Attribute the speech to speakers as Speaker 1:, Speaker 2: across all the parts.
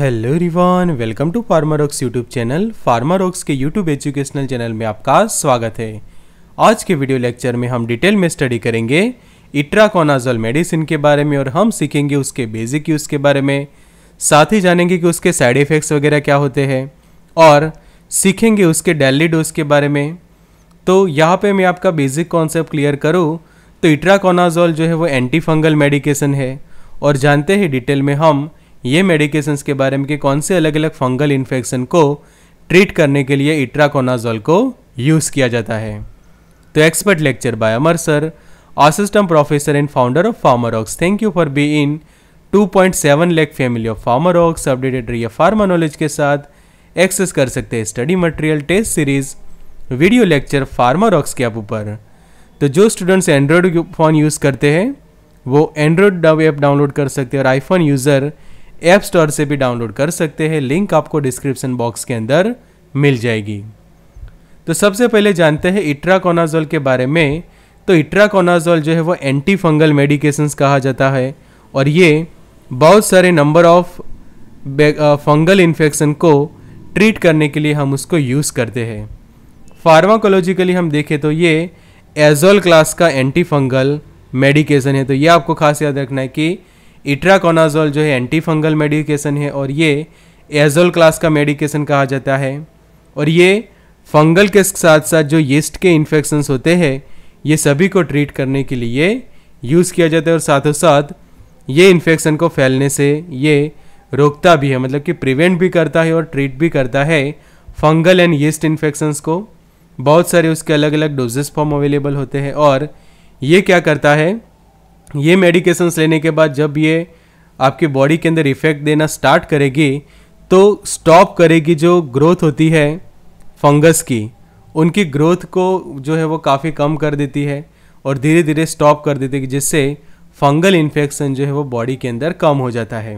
Speaker 1: hello everyone welcome to Pharmarox YouTube channel Pharmarox के YouTube educational channel में आपका स्वागत है आज के वीडियो लेक्चर में हम डिटेल में स्टडी करेंगे इट्राकोनाजोल मेडिसिन के बारे में और हम सीखेंगे उसके बेसिक यूज़ के बारे में साथ ही जानेंगे कि उसके साइड इफ़ेक्ट्स वगैरह क्या होते हैं और सीखेंगे उसके डेली डोज के बारे में तो यहाँ पर मैं आपका बेसिक कॉन्सेप्ट क्लियर करूँ तो इट्राकोनाजोल जो है वो एंटी फंगल मेडिकेशन है और जानते हैं डिटेल में हम ये मेडिकेशंस के बारे में कि कौन से अलग अलग फंगल इन्फेक्शन को ट्रीट करने के लिए इट्राकोनाजोल को यूज़ किया जाता है तो expert lecture by Amar sir assistant professor and founder thank you for being two point 2.7 lakh family of Pharmarox updated रही फार्मा नॉलेज के साथ एक्सेस कर सकते हैं study material test series video lecture Pharmarox के app ऊपर तो जो स्टूडेंट्स एंड्रॉयड फ़ोन यूज़ करते हैं वो एंड्रॉयड ऐप डाउनलोड कर सकते हैं और आईफोन यूज़र ऐप स्टोर से भी डाउनलोड कर सकते हैं लिंक आपको डिस्क्रिप्शन बॉक्स के अंदर मिल जाएगी तो सबसे पहले जानते हैं इट्राकोनाजोल के बारे में तो इट्राकोनाजोल जो है वो एंटी फंगल मेडिकेशंस कहा जाता है और ये बहुत सारे नंबर ऑफ फंगल इन्फेक्शन को ट्रीट करने के लिए हम उसको यूज़ करते हैं फार्माकोलॉजिकली हम देखें तो ये एजोल क्लास का एंटी फंगल मेडिकेशन है तो ये आपको खास याद रखना है कि इट्राकोनाजोल जो है एंटी फंगल मेडिकेशन है और ये एजोल क्लास का मेडिकेशन कहा जाता है और ये फंगल के साथ साथ जो यीस्ट के इन्फेक्शन होते हैं ये सभी को ट्रीट करने के लिए यूज़ किया जाता है और साथों साथ ये इन्फेक्शन को फैलने से ये रोकता भी है मतलब कि प्रिवेंट भी करता है और ट्रीट भी करता है फंगल एंड यीस्ट इन्फेक्शंस को बहुत सारे उसके अलग अलग डोजेस फॉर्म अवेलेबल होते हैं और ये क्या करता है ये मेडिकेशंस लेने के बाद जब ये आपके बॉडी के अंदर इफेक्ट देना स्टार्ट करेगी तो स्टॉप करेगी जो ग्रोथ होती है फंगस की उनकी ग्रोथ को जो है वो काफ़ी कम कर देती है और धीरे धीरे स्टॉप कर देती है जिससे फंगल इन्फेक्शन जो है वो बॉडी के अंदर कम हो जाता है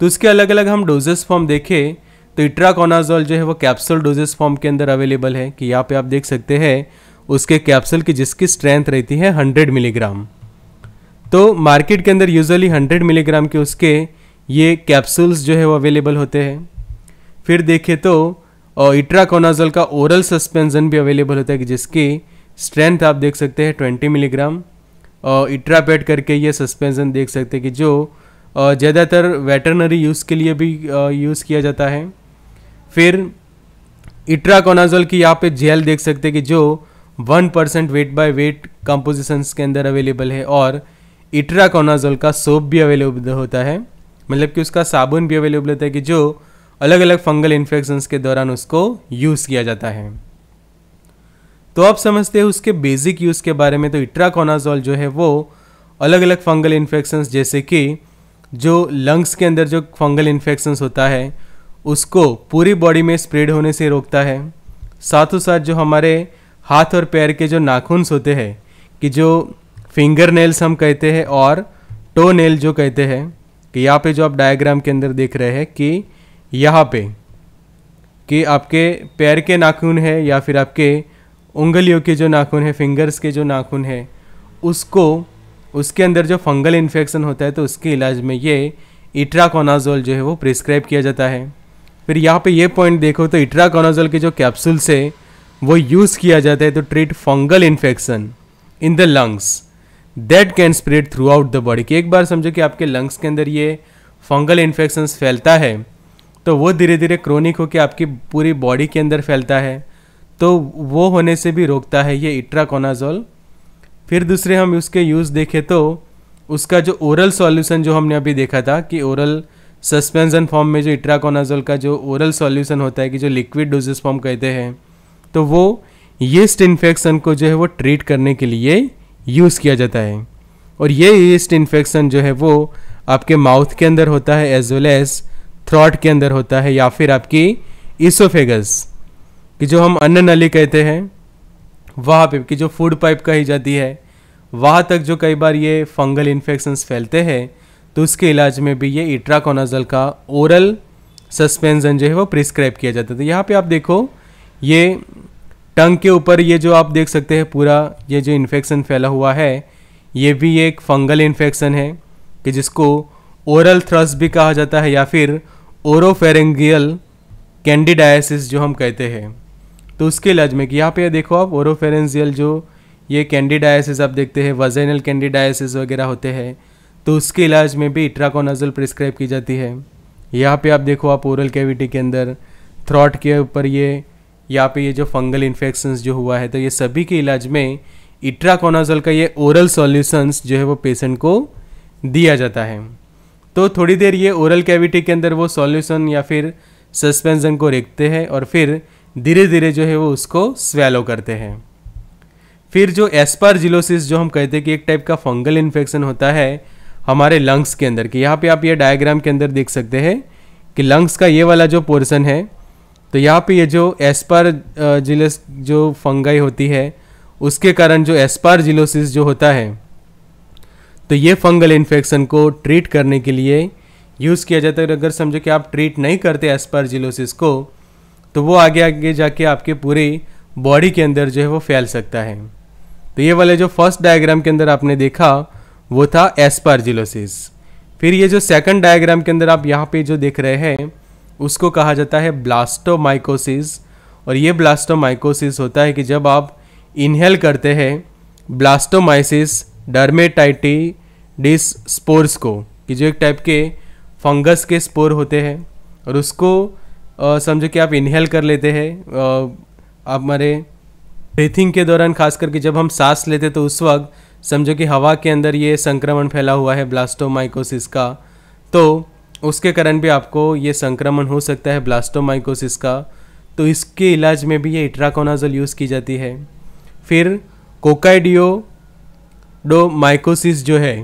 Speaker 1: तो उसके अलग अलग हम डोजेस फॉर्म देखें तो इट्राकोनाजोल जो है वो कैप्सूल डोजेस फॉर्म के अंदर अवेलेबल है कि यहाँ पे आप देख सकते हैं उसके कैप्सूल की जिसकी स्ट्रेंथ रहती है 100 मिलीग्राम तो मार्केट के अंदर यूजुअली 100 मिलीग्राम के उसके ये कैप्सूल्स जो है वो अवेलेबल होते हैं फिर देखें तो इट्राकोनाजोल का ओरल सस्पेंजन भी अवेलेबल होता है कि जिसकी स्ट्रेंथ आप देख सकते हैं ट्वेंटी मिलीग्राम और इट्रापेट करके ये सस्पेंजन देख सकते हैं कि जो ज़्यादातर वेटरनरी यूज़ के लिए भी यूज़ किया जाता है फिर इट्राकोनाजोल की यहाँ पे जेल देख सकते हैं कि जो one percent weight by weight compositions के अंदर अवेलेबल है और इट्राकोनाजोल का सोप भी अवेलेबल होता है मतलब कि उसका साबुन भी अवेलेबल होता है कि जो अलग अलग फंगल इन्फेक्शंस के दौरान उसको यूज़ किया जाता है तो आप समझते हैं उसके बेसिक यूज़ के बारे में तो इट्राकोनाजोल जो है वो अलग अलग फंगल इन्फेक्शंस जैसे कि जो लंग्स के अंदर जो फंगल इन्फेक्शंस होता है उसको पूरी बॉडी में स्प्रेड होने से रोकता है साथों साथ जो हमारे हाथ और पैर के जो नाखूनस होते हैं कि जो फिंगर नेल्स हम कहते हैं और टो नेल जो कहते हैं कि यहाँ पे जो आप डायग्राम के अंदर देख रहे हैं कि यहाँ पे कि आपके पैर के नाखून है या फिर आपके उंगलियों के जो नाखून है फिंगर्स के जो नाखून है उसको उसके अंदर जो फंगल इन्फेक्शन होता है तो उसके इलाज में ये इट्राकोनाजोल जो है वो प्रिस्क्राइब किया जाता है फिर यहाँ पे ये पॉइंट देखो तो इट्राकोनाजोल के जो कैप्सूल्स है वो यूज़ किया जाता है तो treat fungal infection in the lungs that can spread throughout the body कि एक बार समझो कि आपके लंग्स के अंदर ये फंगल इन्फेक्शन फैलता है तो वो धीरे धीरे क्रोनिक होकर आपकी पूरी बॉडी के अंदर फैलता है तो वो होने से भी रोकता है ये इट्राकोनाजोल फिर दूसरे हम उसके यूज़ देखें तो उसका जो ओरल सॉल्यूशन जो हमने अभी देखा था कि ओरल सस्पेंसन फॉर्म में जो इट्राकोनाजोल का जो ओरल सॉल्यूशन होता है कि जो लिक्विड डोजेस फॉर्म कहते हैं तो वो यस्ट इन्फेक्शन को जो है वो ट्रीट करने के लिए यूज़ किया जाता है और ये ईस्ट इन्फेक्शन जो है वो आपके माउथ के अंदर होता है एज वेल एज थ्रॉट के अंदर होता है या फिर आपकी इसोफेगस कि जो हम अन्न नली कहते हैं वहाँ पे कि जो फूड पाइप कही जाती है वहाँ तक जो कई बार ये फंगल इन्फेक्शंस फैलते हैं तो उसके इलाज में भी ये इट्राकोनाजल का ओरल सस्पेंसन जो है वो प्रिस्क्राइब किया जाता था तो यहाँ पे आप देखो ये टंग के ऊपर ये जो आप देख सकते हैं पूरा ये जो इन्फेक्शन फैला हुआ है ये भी एक फंगल इन्फेक्शन है कि जिसको ओरल थ्रस भी कहा जाता है या फिर ओरोफेरेंगियल कैंडिडाइसिस जो हम कहते हैं तो उसके इलाज में कि यहाँ पे देखो आप ओरोफेरेंजियल जो ये कैंडिडाइसिस आप देखते हैं वजेनल कैंडिडाइसिस वगैरह होते हैं तो उसके इलाज में भी इट्राकोनाजल प्रिस्क्राइब की जाती है यहाँ पे आप देखो आप ओरल कैविटी के अंदर थ्रॉट के ऊपर ये यहाँ फिर ये जो फंगल इन्फेक्शंस जो हुआ है तो ये सभी के इलाज में इट्राकोनाजोल का ये ओरल सॉल्यूशंस जो है वो पेशेंट को दिया जाता है तो थोड़ी देर ये ओरल कैविटी के अंदर वो सॉल्यूशन या फिर सस्पेंसन को रेखते हैं और फिर धीरे धीरे जो है वो उसको स्वेलो करते हैं फिर जो एस्पारजिलोसिस जो हम कहते हैं कि एक टाइप का फंगल इन्फेक्शन होता है हमारे लंग्स के अंदर कि यहाँ पे आप ये डायग्राम के अंदर देख सकते हैं कि लंग्स का ये वाला जो पोर्सन है तो यहाँ पे ये जो एस्पार जिलस जो फंगाई होती है उसके कारण जो एस्पार जिलोसिस जो होता है तो ये फंगल इन्फेक्शन को ट्रीट करने के लिए यूज़ किया जाता है अगर समझो कि आप ट्रीट नहीं करते एस्पार जिलोसिस को तो वो आगे आगे जाके आपके पूरे बॉडी के अंदर जो है वो फैल सकता है तो ये वाले जो फर्स्ट डायग्राम के अंदर आपने देखा वो था एस्पारजिलोसिस फिर ये जो सेकंड डायग्राम के अंदर आप यहाँ पे जो देख रहे हैं उसको कहा जाता है ब्लास्टोमाइकोसिस और ये ब्लास्टोमाइकोसिस होता है कि जब आप इनहेल करते हैं ब्लास्टोमाइसिस डर्मेटाइटी डिस स्पोर्स को कि जो एक टाइप के फंगस के स्पोर होते हैं और उसको समझो कि आप इनहेल कर लेते हैं आप हमारे ब्रीथिंग के दौरान खास करके जब हम सांस लेते तो उस वक्त समझो कि हवा के अंदर ये संक्रमण फैला हुआ है ब्लास्टोमाइकोसिस का तो उसके कारण भी आपको ये संक्रमण हो सकता है ब्लास्टोमाइकोसिस का तो इसके इलाज में भी ये इट्राकोनाजल यूज़ की जाती है फिर कोकाइडियो डो माइकोसिस जो है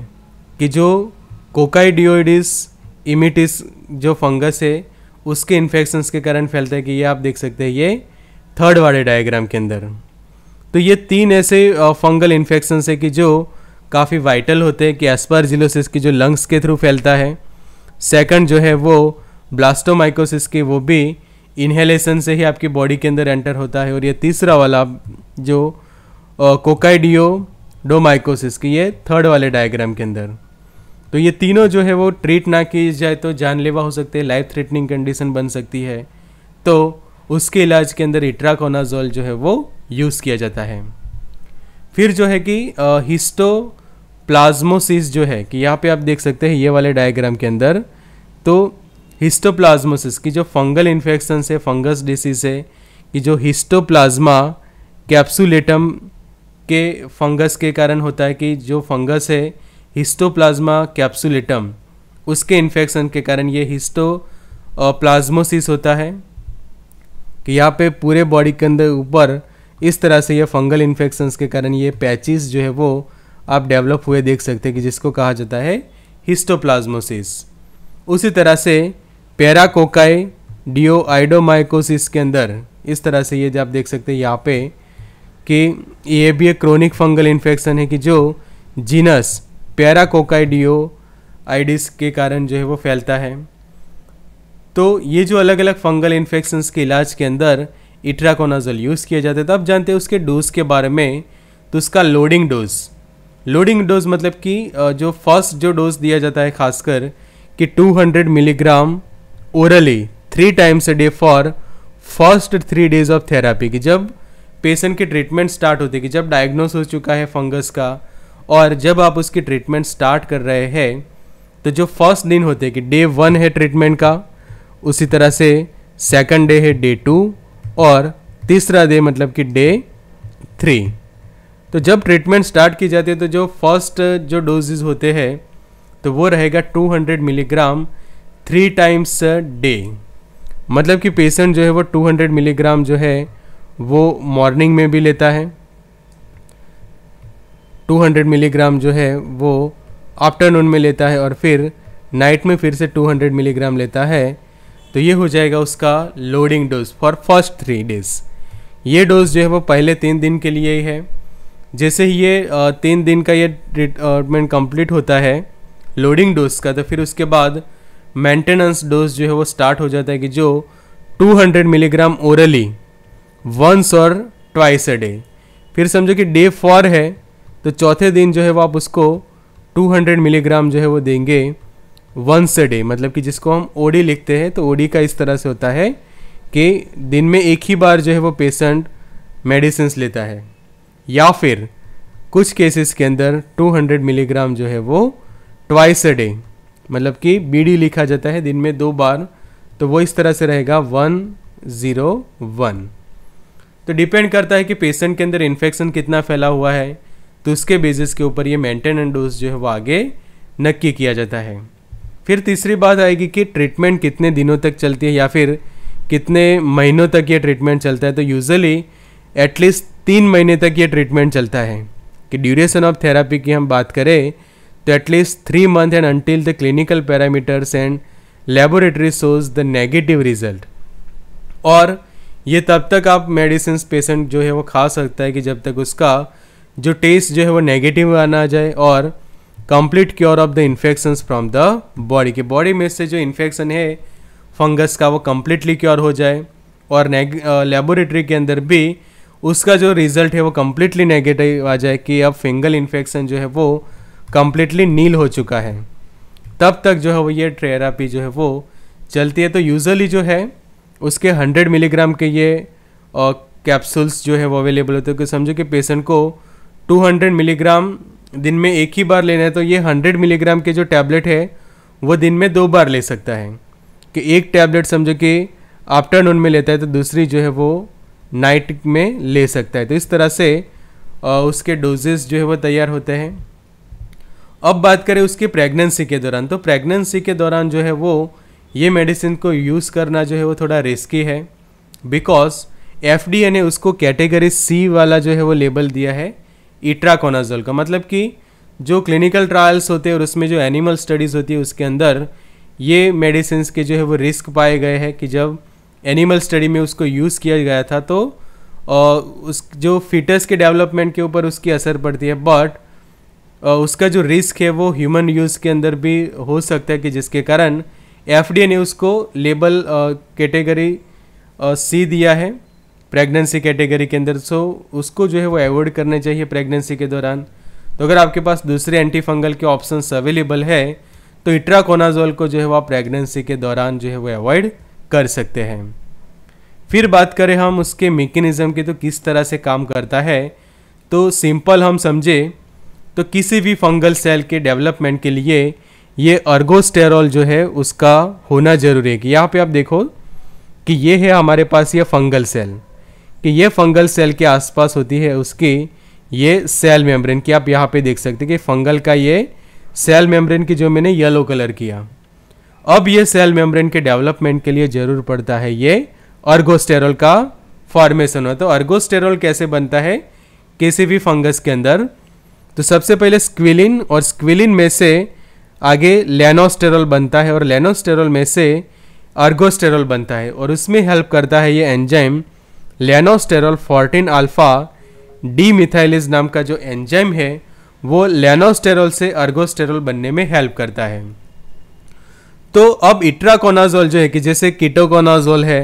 Speaker 1: कि जो कोकाइडियोडिस इमिटिस जो फंगस है उसके इन्फेक्शंस के कारण फैलता है कि ये आप देख सकते हैं ये थर्ड वाले डायग्राम के अंदर तो ये तीन ऐसे फंगल इन्फेक्शंस है कि जो काफ़ी वाइटल होते हैं कि एस्पारजिलोसिस की जो लंग्स के थ्रू फैलता है सेकंड जो है वो ब्लास्टोमाइकोसिस की वो भी इन्हेलेशन से ही आपकी बॉडी के अंदर एंटर होता है और ये तीसरा वाला जो कोकाइडियो डोमाइकोसिस की ये थर्ड वाले डायग्राम के अंदर तो ये तीनों जो है वो ट्रीट ना की जाए तो जानलेवा हो सकते हैं लाइफ थ्रेटनिंग कंडीशन बन सकती है तो उसके इलाज के अंदर इट्राकोनाजोल जो है वो यूज़ किया जाता है फिर जो है कि हिस्टो प्लाज्मोसिस जो है कि यहाँ पे आप देख सकते हैं ये वाले डायग्राम के अंदर तो हिस्टोप्लाज्मोसिस की जो फंगल इन्फेक्शन है फंगस डिसीज है कि जो हिस्टोप्लाज्मा कैप्सुलेटम के फंगस के कारण होता है कि जो फंगस है हिस्टोप्लाज्मा कैप्सुलेटम उसके इन्फेक्शन के कारण ये हिस्टो प्लाज्मोसिस होता है कि यहाँ पे पूरे बॉडी के अंदर ऊपर इस तरह से ये फंगल इन्फेक्शंस के कारण ये पैचिस जो है वो आप डेवलप हुए देख सकते हैं कि जिसको कहा जाता है हिस्टोप्लाज्मोसिस उसी तरह से पैराकोकाई डिओआइडोमाइकोसिस के अंदर इस तरह से ये आप देख सकते हैं यहाँ पे कि ये भी एक क्रोनिक फंगल इन्फेक्शन है कि जो जीनस पैराकोकाइडियो आइडिस के कारण जो है वो फैलता है तो ये जो अलग अलग फंगल इन्फेक्शंस के इलाज के अंदर इट्राकोनाजल यूज़ किया जाता है तो आप जानते हैं उसके डोज के बारे में तो उसका लोडिंग डोज लोडिंग डोज मतलब कि जो फर्स्ट जो डोज दिया जाता है खासकर कि 200 milligram orally three times a day for first three days of therapy की जब पेशेंट की ट्रीटमेंट स्टार्ट होती है कि जब डायग्नोस हो चुका है फंगस का और जब आप उसकी ट्रीटमेंट स्टार्ट कर रहे हैं तो जो फर्स्ट दिन होते हैं कि डे वन है ट्रीटमेंट का उसी तरह से सेकंड डे है डे टू और तीसरा डे मतलब कि डे थ्री तो जब ट्रीटमेंट स्टार्ट की जाती है तो जो फर्स्ट जो डोजेज होते हैं तो वो रहेगा 200 मिलीग्राम थ्री टाइम्स डे मतलब कि पेशेंट जो है वो 200 मिलीग्राम जो है वो मॉर्निंग में भी लेता है 200 मिलीग्राम जो है वो आफ्टरनून में लेता है और फिर नाइट में फिर से 200 मिलीग्राम लेता है तो ये हो जाएगा उसका loading dose for first three days ये डोज जो है वो पहले तीन दिन के लिए ही है जैसे ही ये तीन दिन का ये ट्रीटमेंट कंप्लीट होता है लोडिंग डोज का तो फिर उसके बाद मेंटेनेंस डोज जो है वो स्टार्ट हो जाता है कि जो 200 मिलीग्राम ओरली वंस और ट्वाइस अ डे फिर समझो कि डे फोर है तो चौथे दिन जो है वो आप उसको 200 मिलीग्राम जो है वो देंगे वंस अ डे मतलब कि जिसको हम ओडी लिखते हैं तो ओडी का इस तरह से होता है कि दिन में एक ही बार जो है वो पेशेंट मेडिसिन लेता है या फिर कुछ केसेस के अंदर 200 मिलीग्राम जो है वो ट्वाइस अ डे मतलब कि बी लिखा जाता है दिन में दो बार तो वो इस तरह से रहेगा वन ज़ीरो वन तो डिपेंड करता है कि पेशेंट के अंदर इन्फेक्शन कितना फैला हुआ है तो उसके बेसिस के ऊपर ये एंड डोज जो है वो आगे नक्की किया जाता है फिर तीसरी बात आएगी कि ट्रीटमेंट कितने दिनों तक चलती है या फिर कितने महीनों तक ये ट्रीटमेंट चलता है तो यूज़ली एटलीस्ट तीन महीने तक ये ट्रीटमेंट चलता है कि ड्यूरेशन ऑफ थेरापी की हम बात करें तो at least three month and until the clinical parameters and laboratory shows the negative result और ये तब तक आप मेडिसिन पेशेंट जो है वो खा सकता है कि जब तक उसका जो टेस्ट जो है वो नेगेटिव आना जाए और complete cure of the infection from the body के बॉडी में से जो इन्फेक्शन है फंगस का वो कम्प्लीटली क्योर हो जाए और लेबोरेटरी के अंदर भी उसका जो रिजल्ट है वो कम्प्लीटली नेगेटिव आ जाए कि अब फिंगल इन्फेक्शन जो है वो कम्प्लीटली नील हो चुका है तब तक जो है वो ये थेरापी जो है वो चलती है तो यूजली जो है उसके 100 मिलीग्राम के ये कैप्सूल्स जो है वो अवेलेबल होते हैं तो समझो कि पेशेंट को 200 मिलीग्राम दिन में एक ही बार लेना है तो ये 100 मिलीग्राम के जो टैबलेट है वो दिन में दो बार ले सकता है कि एक टैबलेट समझो कि आफ्टरनून में लेता है तो दूसरी जो है वो नाइट में ले सकता है तो इस तरह से उसके डोजेस जो है वो तैयार होते हैं अब बात करें उसकी प्रेगनेंसी के दौरान तो प्रेगनेंसी के दौरान जो है वो ये मेडिसिन को यूज़ करना जो है वो थोड़ा रिस्की है बिकॉज एफ ने उसको कैटेगरी सी वाला जो है वो लेबल दिया है इट्राकोनाजोल का मतलब कि जो क्लिनिकल ट्रायल्स होते हैं और उसमें जो एनिमल स्टडीज़ होती है उसके अंदर ये मेडिसिन के जो है वो रिस्क पाए गए हैं कि जब एनिमल स्टडी में उसको यूज़ किया गया था तो और उस जो फीटस के डेवलपमेंट के ऊपर उसकी असर पड़ती है बट उसका जो रिस्क है वो ह्यूमन यूज़ के अंदर भी हो सकता है कि जिसके कारण एफ ने उसको लेबल कैटेगरी सी दिया है प्रेगनेंसी कैटेगरी के अंदर सो उसको जो है वो अवॉइड करने चाहिए प्रेगनेंसी के दौरान तो अगर आपके पास दूसरे एंटी फंगल के ऑप्शंस अवेलेबल है तो इट्राकोनाजोल को जो है वो आप प्रेगनेंसी के दौरान जो है वो अवॉइड कर सकते हैं फिर बात करें हम उसके मेकेनिज़म के तो किस तरह से काम करता है तो सिंपल हम समझे तो किसी भी फंगल सेल के डेवलपमेंट के लिए ये अर्गोस्टेरॉल जो है उसका होना जरूरी है कि यहाँ पे आप देखो कि ये है हमारे पास ये फंगल सेल कि ये फंगल सेल के आसपास होती है उसकी ये सेल मेम्ब्रेन कि आप यहाँ पे देख सकते हैं कि फंगल का ये सेल मेम्ब्रेन की जो मैंने येलो कलर किया अब ये सेल मेम्ब्रेन के डेवलपमेंट के लिए जरूर पड़ता है ये अर्गोस्टेरॉल का फॉर्मेशन हो तो अर्गोस्टेरॉल कैसे बनता है किसी भी फंगस के अंदर तो सबसे पहले स्क्विलिन और स्क्विलिन में से आगे लेनोस्टेरॉल बनता है और लेनोस्टेरॉल में से अर्गोस्टेरॉल बनता है और उसमें हेल्प करता है ये enzyme lanosterol fourteen alpha demethylase नाम का जो एंजाइम है वो लेनोस्टेरॉल से अर्गोस्टेरॉल बनने में हेल्प करता है तो अब इट्राकोनाजोल जो है कि जैसे कीटोकोनाजोल है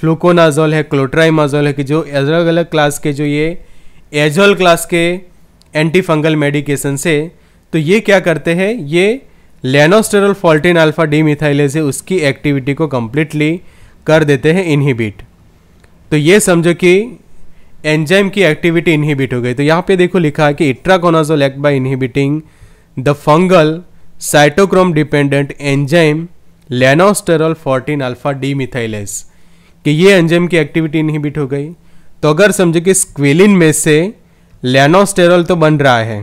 Speaker 1: फ्लूकोनाजोल है क्लोट्राइमाजोल है कि जो अलग अलग क्लास के जो ये एजोल क्लास के एंटी फंगल मेडिकेशन से तो ये क्या करते हैं ये lanosterol fourteen alpha demethylase है उसकी एक्टिविटी को कम्प्लीटली कर देते हैं इनहिबिट तो ये समझो कि एंजाइम की एक्टिविटी इनहिबिट हो गई तो यहाँ पे देखो लिखा है कि itraconazole act by inhibiting the fungal cytochrome dependent enzyme lanosterol 14 alpha demethylase कि ये एंजाइम की एक्टिविटी इनहिबिट हो गई तो अगर समझो कि स्क्वेलिन में से लेनोस्टेरल तो बन रहा है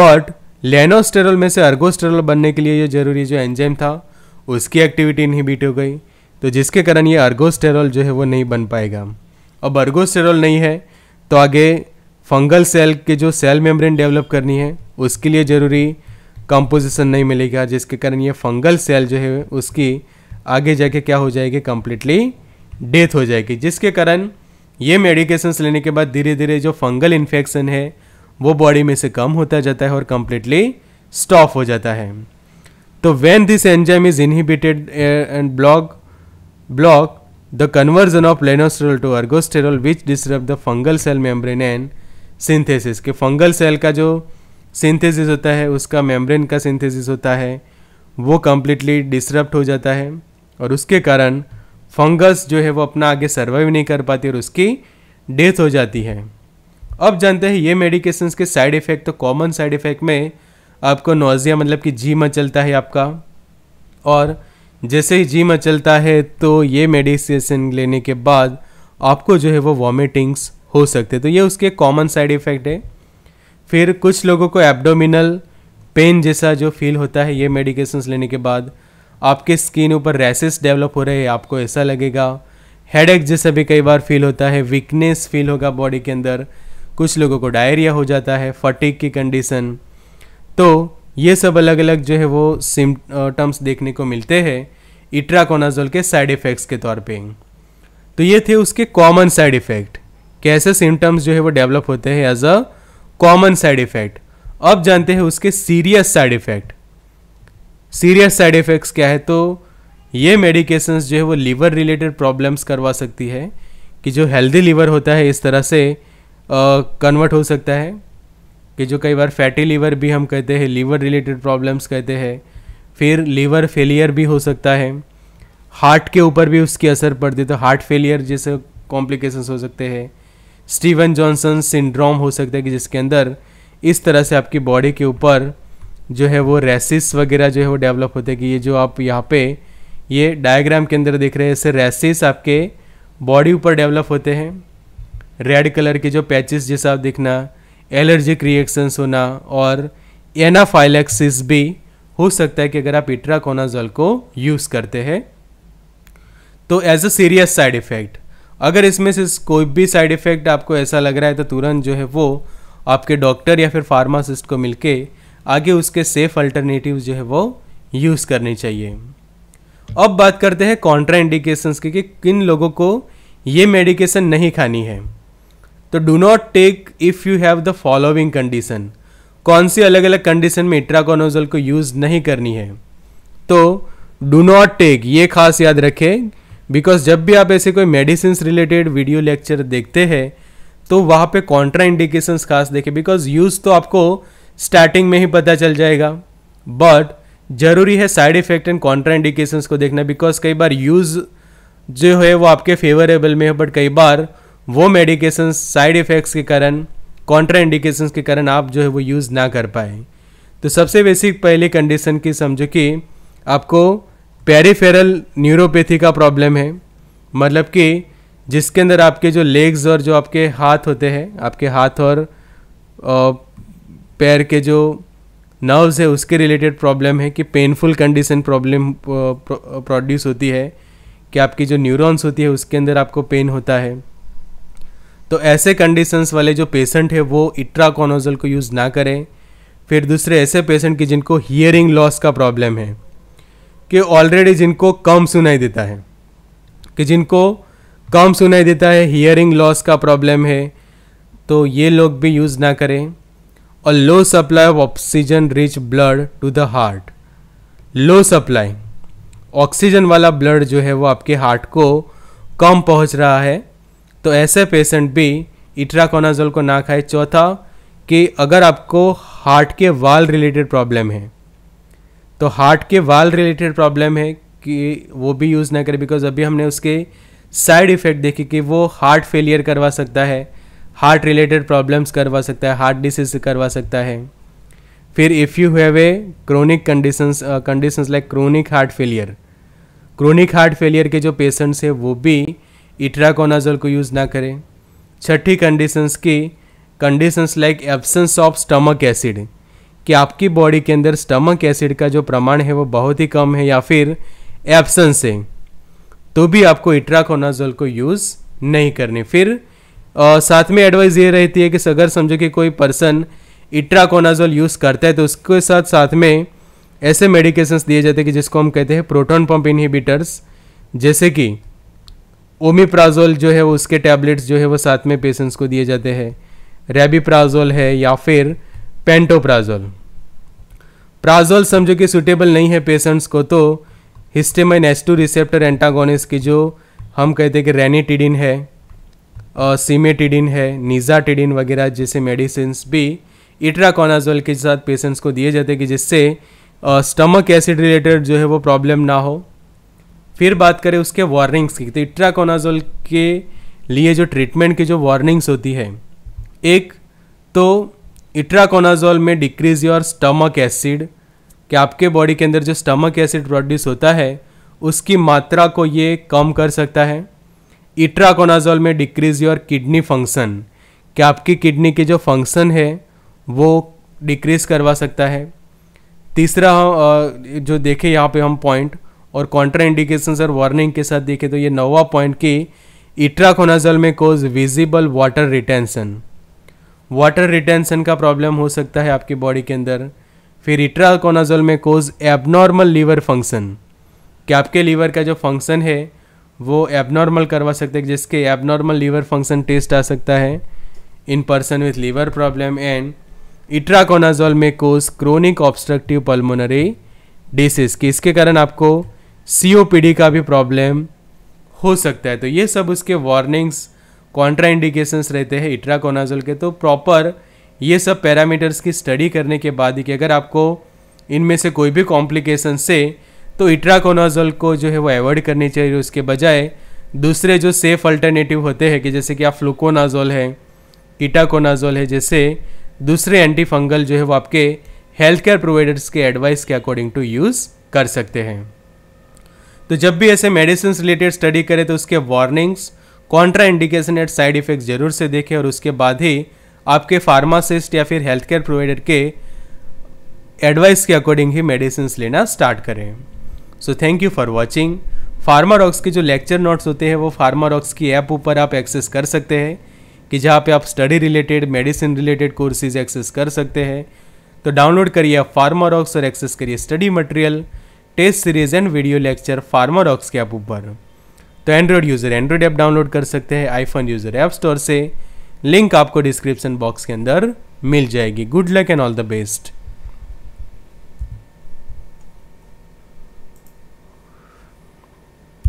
Speaker 1: बट लेनोस्टेरोल में से अर्गोस्टेरॉल बनने के लिए ये जरूरी जो एंजाइम था उसकी एक्टिविटी इनहिबिट हो गई तो जिसके कारण ये अर्गोस्टेरॉल जो है वो नहीं बन पाएगा अब अर्गोस्टेरॉल नहीं है तो आगे फंगल सेल के जो सेल मेम्ब्रेन डेवलप करनी है उसके लिए ज़रूरी कंपोजिशन नहीं मिलेगा जिसके कारण ये फंगल सेल जो है उसकी आगे जाके क्या हो जाएगी कम्प्लीटली डेथ हो जाएगी जिसके कारण ये मेडिकेशंस लेने के बाद धीरे धीरे जो फंगल इन्फेक्शन है वो बॉडी में से कम होता जाता है और कम्प्लीटली स्टॉप हो जाता है तो when this enzyme is inhibited and block block the conversion of lanosterol to ergosterol which disturb the fungal cell membrane and synthesis के फंगल सेल का जो सिंथेसिस होता है उसका मेम्ब्रेन का सिंथेसिस होता है वो कम्प्लीटली डिसरप्ट हो जाता है और उसके कारण फंगस जो है वो अपना आगे सर्वाइव नहीं कर पाती और उसकी डेथ हो जाती है अब जानते हैं ये मेडिकेशंस के साइड इफ़ेक्ट तो कॉमन साइड इफ़ेक्ट में आपको नोज़िया मतलब कि जी मचलता है आपका और जैसे ही जी मचलता है तो ये मेडिसिन लेने के बाद आपको जो है वो वॉमिटिंग्स हो सकते तो ये उसके कॉमन साइड इफ़ेक्ट है फिर कुछ लोगों को एब्डोमिनल पेन जैसा जो फील होता है ये मेडिकेशंस लेने के बाद आपके स्किन ऊपर रैसेस डेवलप हो रहे हैं आपको ऐसा लगेगा हेड एक जैसा भी कई बार फील होता है वीकनेस फील होगा बॉडी के अंदर कुछ लोगों को डायरिया हो जाता है फटीक की कंडीशन तो ये सब अलग अलग जो है वो सिम्टम्स देखने को मिलते हैं इट्राकोनाजोल के साइड इफ़ेक्ट्स के तौर पे तो ये थे उसके कॉमन साइड इफ़ेक्ट कैसे सिम्टम्स जो है वो डेवलप होते हैं as a common side effect अब जानते हैं उसके serious side effect serious side effects क्या है तो ये मेडिकेशंस जो है वो लीवर रिलेटेड प्रॉब्लम्स करवा सकती है कि जो हेल्दी लीवर होता है इस तरह से कन्वर्ट हो सकता है कि जो कई बार फैटी लीवर भी हम कहते हैं लीवर रिलेटेड प्रॉब्लम्स कहते हैं फिर लीवर फेलियर भी हो सकता है हार्ट के ऊपर भी उसकी असर पड़ती है तो हार्ट फेलियर जैसे कॉम्प्लिकेशंस हो सकते हैं स्टीवन जॉनसन सिंड्रोम हो सकता है कि जिसके अंदर इस तरह से आपकी बॉडी के ऊपर जो है वो रेसिस वगैरह जो है वो डेवलप होते हैं कि ये जो आप यहाँ पे ये डायग्राम के अंदर देख रहे हैं ऐसे रेसिस आपके बॉडी ऊपर डेवलप होते हैं रेड कलर के जो पैचेस जैसा आप देखना एलर्जिक रिएक्शंस होना और एनाफाइलेक्सिस भी हो सकता है कि अगर आप इट्राकोनाजोल को यूज़ करते हैं तो as a serious side effect अगर इसमें से कोई भी साइड इफ़ेक्ट आपको ऐसा लग रहा है तो तुरंत जो है वो आपके डॉक्टर या फिर फार्मासिस्ट को मिल आगे उसके सेफ अल्टरनेटिव जो है वो यूज़ करने चाहिए अब बात करते हैं कॉन्ट्रा इंडिकेशन की कि किन लोगों को ये मेडिकेशन नहीं खानी है तो do not take if you have the following condition कौन सी अलग अलग कंडीशन में इट्राकोनोजल को यूज़ नहीं करनी है तो डू नॉट टेक ये खास याद रखें बिकॉज जब भी आप ऐसे कोई मेडिसिन रिलेटेड वीडियो लेक्चर देखते हैं तो वहाँ पे कॉन्ट्रा इंडिकेशंस खास देखें बिकॉज यूज़ तो आपको स्टार्टिंग में ही पता चल जाएगा बट ज़रूरी है side effect and contraindications को देखना बिकॉज कई बार यूज़ जो है वो आपके फेवरेबल में है बट कई बार वो मेडिकेशंस साइड इफ़ेक्ट्स के कारण कॉन्ट्रा इंडिकेशंस के कारण आप जो है वो यूज़ ना कर पाए तो सबसे बेसिक पहली कंडीशन की समझो कि आपको पेरीफेरल न्यूरोपैथी का प्रॉब्लम है मतलब कि जिसके अंदर आपके जो लेग्स और जो आपके हाथ होते हैं आपके हाथ और पैर के जो नर्व्स है उसके रिलेटेड प्रॉब्लम है कि पेनफुल कंडीशन प्रॉब्लम प्रोड्यूस होती है कि आपकी जो न्यूरॉन्स होती है उसके अंदर आपको पेन होता है तो ऐसे कंडीशंस वाले जो पेशेंट है वो इट्राकोनोजल को यूज़ ना करें फिर दूसरे ऐसे पेशेंट की जिनको हियरिंग लॉस का प्रॉब्लम है कि ऑलरेडी जिनको कम सुनाई देता है कि जिनको कम सुनाई देता है हियरिंग लॉस का प्रॉब्लम है तो ये लोग भी यूज़ ना करें और low supply of oxygen rich blood to the heart low supply oxygen वाला ब्लड जो है वो आपके हार्ट को कम पहुंच रहा है तो ऐसे पेशेंट भी इट्राकोनाजोल को ना खाए चौथा कि अगर आपको हार्ट के वाल रिलेटेड प्रॉब्लम है तो हार्ट के वाल रिलेटेड प्रॉब्लम है कि वो भी यूज़ ना करें बिकॉज अभी हमने उसके साइड इफ़ेक्ट देखे कि वो हार्ट फेलियर करवा सकता है हार्ट रिलेटेड प्रॉब्लम्स करवा सकता है हार्ट डिसीज करवा सकता है फिर if you have a chronic conditions conditions like chronic heart failure chronic heart failure के जो पेशेंट्स हैं वो भी इट्राकोनाजोल को यूज़ ना करें छठी कंडीशंस की conditions like absence of stomach acid कि आपकी बॉडी के अंदर स्टमक एसिड का जो प्रमाण है वो बहुत ही कम है या फिर एब्सेंस है तो भी आपको इट्राकोनाजोल को यूज़ नहीं करनी फिर आ, साथ में एडवाइस ये रहती है कि अगर समझो कि कोई पर्सन इट्राकोनाजोल यूज़ करता है तो उसके साथ साथ में ऐसे मेडिकेशंस दिए जाते हैं कि जिसको हम कहते हैं प्रोटोन पम्प इनहिबिटर्स जैसे कि ओमिप्राजोल जो है उसके टैबलेट्स जो है वो साथ में पेशेंट्स को दिए जाते हैं रेबीप्राजोल है या फिर पेंटोप्राजोल प्राजोल समझो कि सुटेबल नहीं है पेशेंट्स को तो histamine s two receptor antagonist की जो हम कहते हैं कि रेनीटिडिन है सीमेटिडिन है निजाटिडिन वगैरह जैसे मेडिसिन भी इट्राकोनाजोल के साथ पेशेंट्स को दिए जाते हैं कि जिससे स्टमक एसिड रिलेटेड जो है वो प्रॉब्लम ना हो फिर बात करें उसके वार्निंग्स की तो इट्राकोनाजोल के लिए जो ट्रीटमेंट की जो वार्निंग्स होती है एक तो इट्राकोनाजोल में डिक्रीज योर स्टमक एसिड कि आपके बॉडी के अंदर जो स्टमक एसिड प्रोड्यूस होता है उसकी मात्रा को ये कम कर सकता है इट्राकोनाजोल में डिक्रीज योर किडनी फंक्शन कि आपकी किडनी के जो फंक्शन है वो डिक्रीज करवा सकता है तीसरा जो देखें यहाँ पे हम पॉइंट और कॉन्ट्रा इंडिकेशन और वार्निंग के साथ देखें तो ये नवा पॉइंट कि itraconazole may cause visible water retention water retention का प्रॉब्लम हो सकता है आपकी बॉडी के अंदर फिर इट्राकोनाजोल में कोज एबनॉर्मल लीवर फंक्शन कि आपके लीवर का जो फंक्शन है वो एबनॉर्मल करवा सकते हैं जिसके एबनॉर्मल लीवर फंक्शन टेस्ट आ सकता है in person with liver problem and itraconazole may cause chronic obstructive pulmonary disease कि इसके कारण आपको सी का भी प्रॉब्लम हो सकता है तो ये सब उसके वार्निंग्स कॉन्ट्राइंडिकेशंस रहते हैं इट्राकोनाजोल के तो प्रॉपर ये सब पैरामीटर्स की स्टडी करने के बाद ही कि अगर आपको इनमें से कोई भी कॉम्प्लिकेशन से तो इट्राकोनाजोल को जो है वो अवॉइड करनी चाहिए उसके बजाय दूसरे जो सेफ़ अल्टरनेटिव होते हैं कि जैसे कि आप फ्लूकोनाजोल है कीटाकोनाजोल है जैसे दूसरे एंटी फंगल जो है वो आपके हेल्थ केयर प्रोवाइडर्स के एडवाइस के अकॉर्डिंग टू यूज़ कर सकते हैं तो जब भी ऐसे मेडिसिन रिलेटेड स्टडी करें तो उसके warnings contraindication and side effect जरूर से देखें और उसके बाद ही आपके फार्मासिस्ट या फिर हेल्थ केयर प्रोवाइडर के एडवाइस के अकॉर्डिंग ही मेडिसिन लेना स्टार्ट करें so thank you for watching Pharmarox के जो लेक्चर नोट्स होते हैं वो फार्मारॉक्स की ऐप ऊपर आप एक्सेस कर सकते हैं कि जहाँ पे आप study related medicine related courses access कर सकते हैं तो डाउनलोड करिए आप फार्मारॉक्स और एक्सेस करिए study material test series and video lecture Pharmarox के ऐप ऊपर तो Android user Android app download कर सकते हैं आईफोन यूज़र ऐप स्टोर से लिंक आपको डिस्क्रिप्शन बॉक्स के अंदर मिल जाएगी good luck and all the best